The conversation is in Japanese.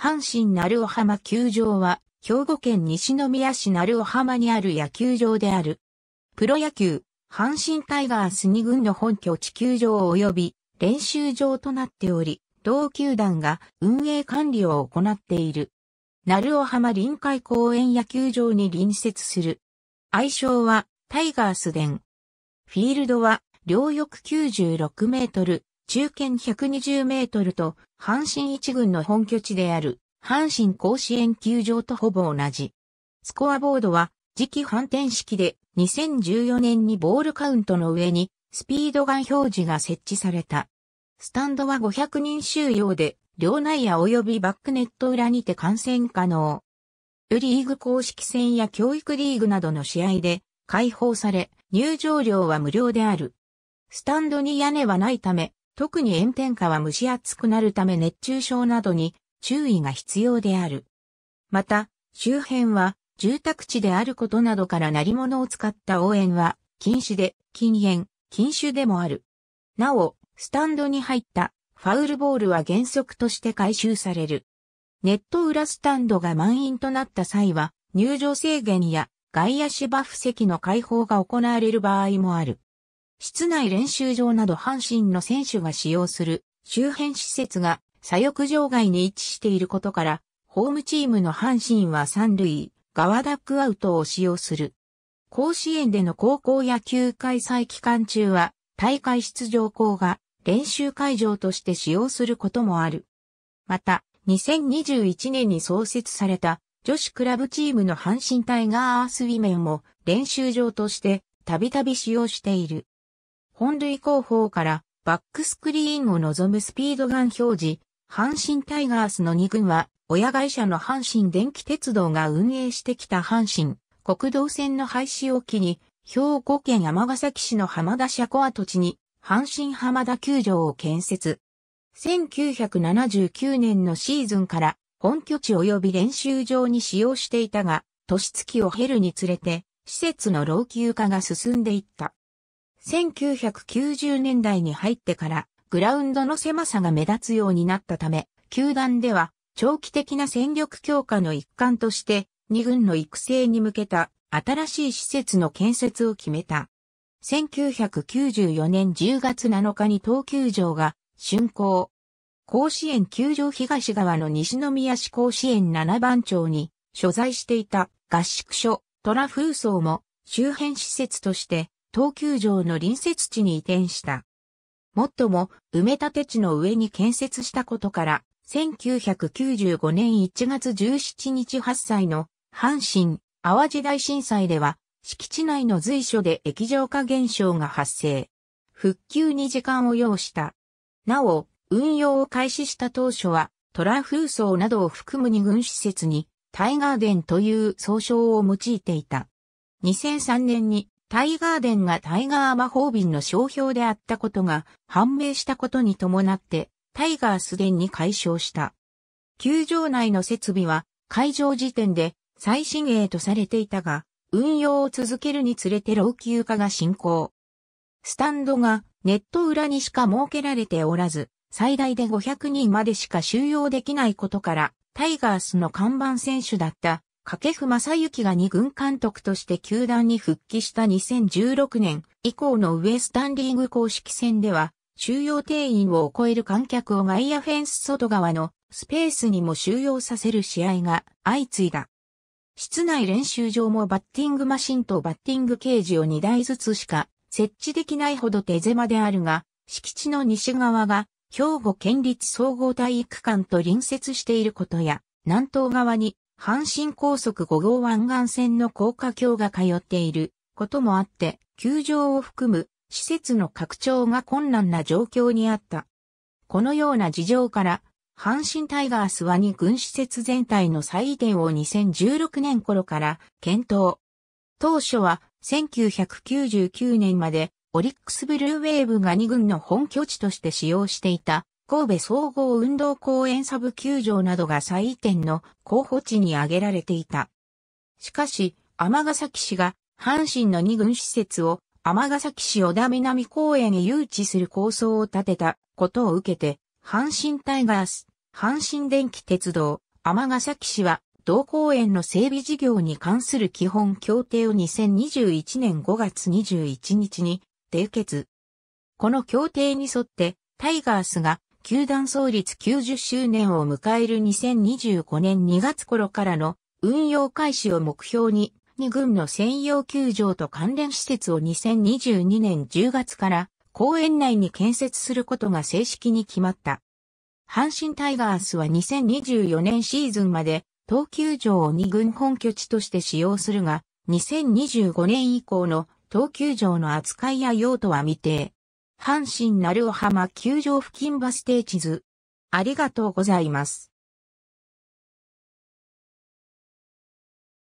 阪神鳴尾浜球場は、兵庫県西宮市鳴尾浜にある野球場である。プロ野球、阪神タイガース2軍の本拠地球場及び練習場となっており、同球団が運営管理を行っている。鳴尾浜臨海公園野球場に隣接する。愛称はタイガース伝。フィールドは両翼96メートル、中堅120メートルと、阪神一軍の本拠地である、阪神甲子園球場とほぼ同じ。スコアボードは、次期反転式で、2014年にボールカウントの上に、スピードガン表示が設置された。スタンドは500人収容で、両内野及びバックネット裏にて観戦可能。リーグ公式戦や教育リーグなどの試合で、開放され、入場料は無料である。スタンドに屋根はないため、特に炎天下は蒸し暑くなるため熱中症などに注意が必要である。また、周辺は住宅地であることなどから鳴り物を使った応援は禁止で、禁煙、禁酒でもある。なお、スタンドに入ったファウルボールは原則として回収される。ネット裏スタンドが満員となった際は入場制限や外野芝布席の開放が行われる場合もある。室内練習場など阪神の選手が使用する周辺施設が左翼場外に位置していることから、ホームチームの阪神は三塁側ダックアウトを使用する。甲子園での高校野球開催期間中は大会出場校が練習会場として使用することもある。また、2021年に創設された女子クラブチームの阪神タイガーアースウィメンも練習場としてたびたび使用している。本塁後方からバックスクリーンを望むスピードガン表示、阪神タイガースの2軍は、親会社の阪神電気鉄道が運営してきた阪神国道線の廃止を機に、兵庫県山崎市の浜田車庫跡地に、阪神浜田球場を建設。1979年のシーズンから本拠地及び練習場に使用していたが、年月を経るにつれて、施設の老朽化が進んでいった。1990年代に入ってからグラウンドの狭さが目立つようになったため、球団では長期的な戦力強化の一環として2軍の育成に向けた新しい施設の建設を決めた。1994年10月7日に東球場が竣工。甲子園球場東側の西宮市甲子園7番町に所在していた合宿所トラフも周辺施設として東急城の隣接地に移転した。もっとも、埋め立て地の上に建設したことから、1995年1月17日8歳の阪神・淡路大震災では、敷地内の随所で液状化現象が発生。復旧に時間を要した。なお、運用を開始した当初は、トラ風層などを含む二軍施設に、タイガーデンという総称を用いていた。2003年にタイガーデンがタイガー魔法瓶の商標であったことが判明したことに伴って、タイガースデンに解消した。球場内の設備は会場時点で最新鋭とされていたが、運用を続けるにつれて老朽化が進行。スタンドがネット裏にしか設けられておらず、最大で500人までしか収容できないことから、タイガースの看板選手だった掛布正幸が2軍監督として球団に復帰した2016年以降のウエスタンリーグ公式戦では、収容定員を超える観客を外野フェンス外側のスペースにも収容させる試合が相次いだ。室内練習場もバッティングマシンとバッティングケージを2台ずつしか設置できないほど手狭であるが、敷地の西側が兵庫県立総合体育館と隣接していることや、南東側に阪神高速5号湾岸線の高架橋が通っていることもあって、球場を含む施設の拡張が困難な状況にあった。このような事情から、阪神タイガースは2軍施設全体の再移転を2016年頃から検討。当初は1999年までオリックスブルーウェーブが2軍の本拠地として使用していた神戸総合運動公園サブ球場などが再移転の候補地に挙げられていた。しかし、ヶ崎市が阪神の二軍施設をヶ崎市小田南公園へ誘致する構想を立てたことを受けて、阪神タイガース、阪神電気鉄道、ヶ崎市は同公園の整備事業に関する基本協定を2021年5月21日に締結。この協定に沿って、タイガースが球団創立90周年を迎える2025年2月頃からの運用開始を目標に、2軍の専用球場と関連施設を2022年10月から公園内に建設することが正式に決まった。阪神タイガースは2024年シーズンまで、投球場を2軍本拠地として使用するが、2025年以降の投球場の扱いや用途は未定。阪神鳴尾浜球場付近バス停地図。ありがとうございます。